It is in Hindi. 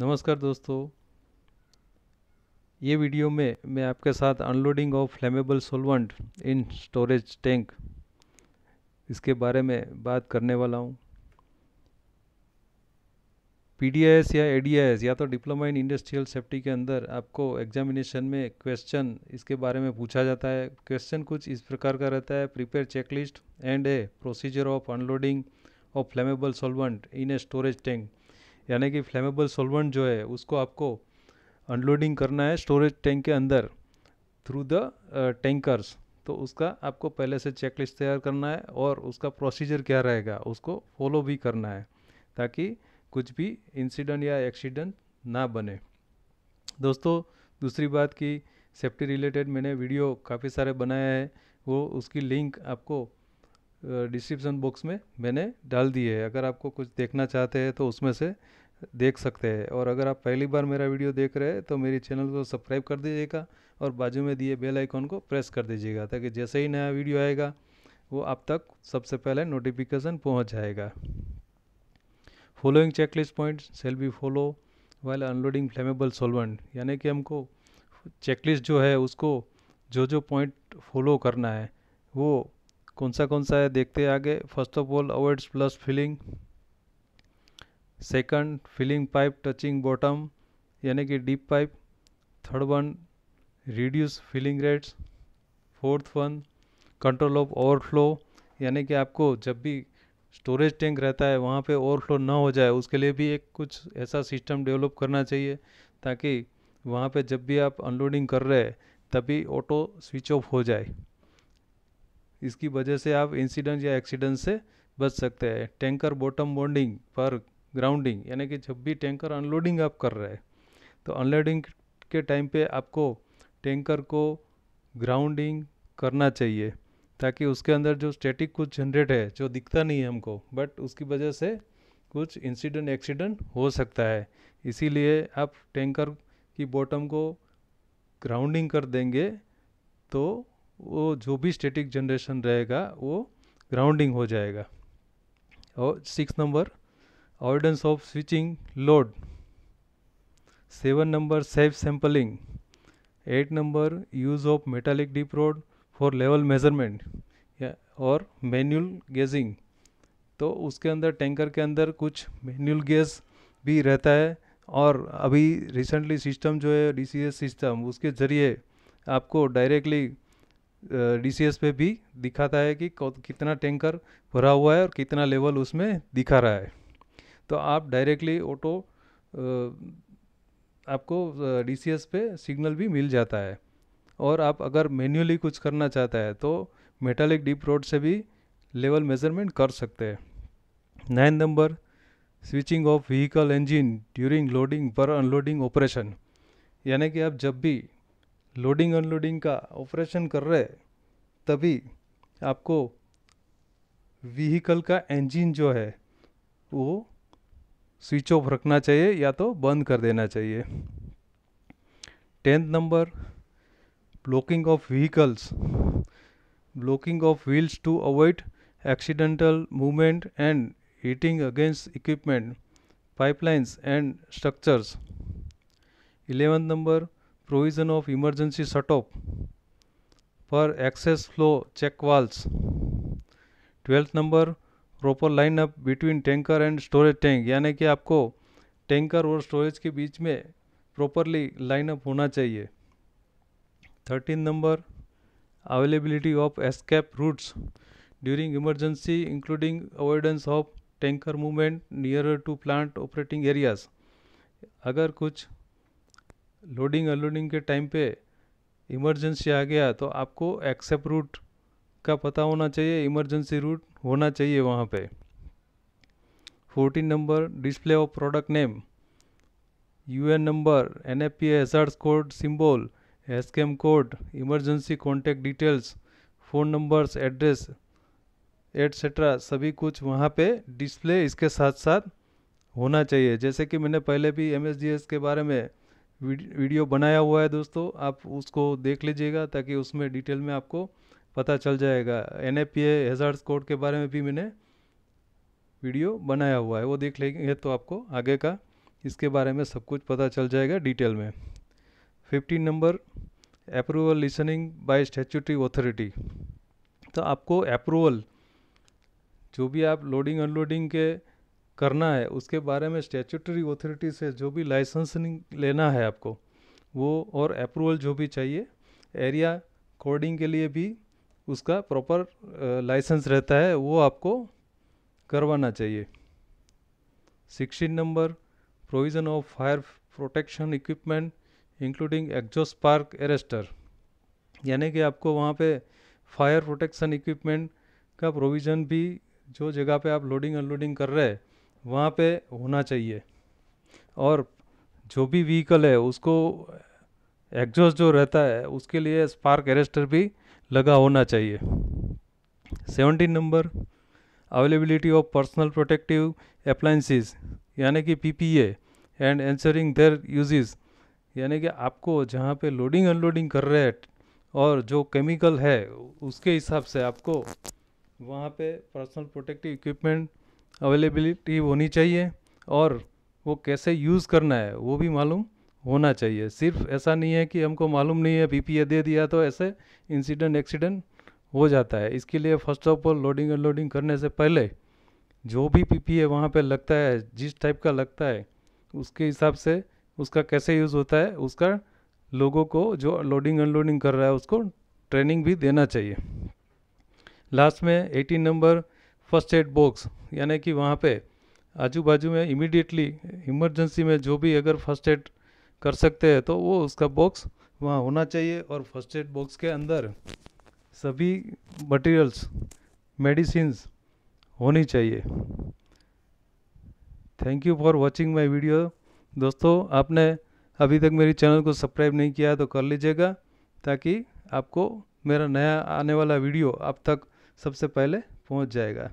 नमस्कार दोस्तों ये वीडियो में मैं आपके साथ unloading of flammable solvent in storage tank इसके बारे में बात करने वाला हूँ पी या ए या तो डिप्लोमा इन इंडस्ट्रियल सेफ्टी के अंदर आपको एग्जामिनेशन में क्वेश्चन इसके बारे में पूछा जाता है क्वेश्चन कुछ इस प्रकार का रहता है prepare checklist and a procedure of unloading of flammable solvent in a storage tank यानी कि फ्लेमेबल सोलवेंट जो है उसको आपको अनलोडिंग करना है स्टोरेज टैंक के अंदर थ्रू द टैंकर्स तो उसका आपको पहले से चेकलिस्ट तैयार करना है और उसका प्रोसीजर क्या रहेगा उसको फॉलो भी करना है ताकि कुछ भी इंसिडेंट या एक्सीडेंट ना बने दोस्तों दूसरी बात की सेफ्टी रिलेटेड मैंने वीडियो काफ़ी सारे बनाया है वो उसकी लिंक आपको डिस्क्रिप्सन बॉक्स में मैंने डाल दिए है अगर आपको कुछ देखना चाहते हैं तो उसमें से देख सकते हैं और अगर आप पहली बार मेरा वीडियो देख रहे हैं तो मेरे चैनल को सब्सक्राइब कर दीजिएगा और बाजू में दिए बेल आइकॉन को प्रेस कर दीजिएगा ताकि जैसे ही नया वीडियो आएगा वो आप तक सबसे पहले नोटिफिकेशन पहुंच जाएगा following checklist point shall be follow while unloading flammable solvent यानी कि हमको चेकलिस्ट जो है उसको जो जो पॉइंट फॉलो करना है वो कौन सा कौन सा है देखते हैं आगे first of all avoid splash filling second filling pipe touching bottom यानी कि dip pipe third one reduce filling rates fourth one control of overflow यानी कि आपको जब भी स्टोरेज टैंक रहता है वहाँ पे ओवरफ्लो ना हो जाए उसके लिए भी एक कुछ ऐसा सिस्टम डेवलप करना चाहिए ताकि वहाँ पे जब भी आप अनलोडिंग कर रहे हैं तभी ऑटो स्विच ऑफ हो जाए इसकी वजह से आप इंसिडेंट या एक्सीडेंट से बच सकते हैं टैंकर बॉटम बॉन्डिंग पर ग्राउंडिंग यानी कि जब भी टैंकर अनलोडिंग आप कर रहे हैं तो अनलोडिंग के टाइम पे आपको टैंकर को ग्राउंडिंग करना चाहिए ताकि उसके अंदर जो स्टैटिक कुछ जनरेट है जो दिखता नहीं है हमको बट उसकी वजह से कुछ इंसिडेंट एक्सीडेंट हो सकता है इसीलिए आप टैंकर की बॉटम को ग्राउंडिंग कर देंगे तो वो जो भी स्टेटिक जनरेशन रहेगा वो ग्राउंडिंग हो जाएगा और six number avoidance of switching load seven number safe sampling eight number use of metallic dip rod for level measurement और मैनुअल गेजिंग तो उसके अंदर टैंकर के अंदर कुछ मैनुअल गेज भी रहता है और अभी रिसेंटली सिस्टम जो है डी सिस्टम उसके ज़रिए आपको डायरेक्टली डी पे भी दिखाता है कि कितना टैंकर भरा हुआ है और कितना लेवल उसमें दिखा रहा है तो आप डायरेक्टली ऑटो आपको डी पे सिग्नल भी मिल जाता है और आप अगर मैन्युअली कुछ करना चाहता है तो मेटालिक डीप रोड से भी लेवल मेजरमेंट कर सकते हैं nine number switching off vehicle engine during loading पर अनलोडिंग ऑपरेशन यानी कि आप जब भी लोडिंग अनलोडिंग का ऑपरेशन कर रहे तभी आपको व्हीकल का इंजन जो है वो स्विच ऑफ रखना चाहिए या तो बंद कर देना चाहिए tenth number blocking of vehicles blocking of wheels to avoid accidental movement and hitting against equipment pipelines and structures eleventh number provision of emergency shutoff for excess flow check valves twelfth number proper line up between tanker and storage tank यानी कि आपको टैंकर और स्टोरेज के बीच में प्रॉपरली लाइन अप होना चाहिए thirteen number availability of escape routes during emergency including avoidance of tanker movement near to plant operating areas अगर कुछ लोडिंग अनलोडिंग के टाइम पे इमरजेंसी आ गया तो आपको एक्सेप्ट रूट का पता होना चाहिए इमरजेंसी रूट होना चाहिए वहाँ पे 14 number display of product name UN number N F P SRS code symbol scheme code emergency contact details phone numbers address etcetera सभी कुछ वहाँ पे डिस्प्ले इसके साथ साथ होना चाहिए जैसे कि मैंने पहले भी एम के बारे में वीडियो बनाया हुआ है दोस्तों आप उसको देख लीजिएगा ताकि उसमें डिटेल में आपको पता चल जाएगा एन ए पी कोड के बारे में भी मैंने वीडियो बनाया हुआ है वो देख लेंगे तो आपको आगे का इसके बारे में सब कुछ पता चल जाएगा डिटेल में fifteen number approval licensing by statutory authority तो आपको अप्रूवल जो भी आप लोडिंग अनलोडिंग के करना है उसके बारे में स्टेचुटरी अथॉरिटी से जो भी लाइसेंसिंग लेना है आपको वो और अप्रूवल जो भी चाहिए एरिया कोडिंग के लिए भी उसका प्रॉपर लाइसेंस रहता है वो आपको करवाना चाहिए sixteen number provision of fire protection equipment including exhaust spark arrester यानी कि आपको वहाँ पे फायर प्रोटेक्शन इक्विपमेंट का प्रोविज़न भी जो जगह पे आप लोडिंग अनलोडिंग कर रहे हैं वहाँ पे होना चाहिए और जो भी व्हीकल है उसको एग्जॉस्ट जो रहता है उसके लिए स्पार्क एरेस्टर भी लगा होना चाहिए seventeen number availability of personal protective appliances यानी कि PPE and ensuring their uses यानी कि आपको जहाँ पे लोडिंग अनलोडिंग कर रहे हैं और जो केमिकल है उसके हिसाब से आपको वहाँ पे पर्सनल प्रोटेक्टिव इक्विपमेंट अवेलेबिलिटी होनी चाहिए और वो कैसे यूज़ करना है वो भी मालूम होना चाहिए सिर्फ ऐसा नहीं है कि हमको मालूम नहीं है बीपीए दे दिया तो ऐसे इंसिडेंट एक्सीडेंट हो जाता है इसके लिए first of all loading unloading करने से पहले जो भी पी पी वहाँ पर लगता है जिस टाइप का लगता है उसके हिसाब से उसका कैसे यूज़ होता है उसका लोगों को जो लोडिंग अनलोडिंग कर रहा है उसको ट्रेनिंग भी देना चाहिए लास्ट में 18 नंबर फर्स्ट एड बॉक्स यानी कि वहाँ पे आजू बाजू में इमिडिएटली इमरजेंसी में जो भी अगर फर्स्ट एड कर सकते हैं तो वो उसका बॉक्स वहाँ होना चाहिए और फर्स्ट एड बॉक्स के अंदर सभी मटेरियल्स मेडिसिन होनी चाहिए thank you for watching my video दोस्तों आपने अभी तक मेरी चैनल को सब्सक्राइब नहीं किया है तो कर लीजिएगा ताकि आपको मेरा नया आने वाला वीडियो आप तक सबसे पहले पहुंच जाएगा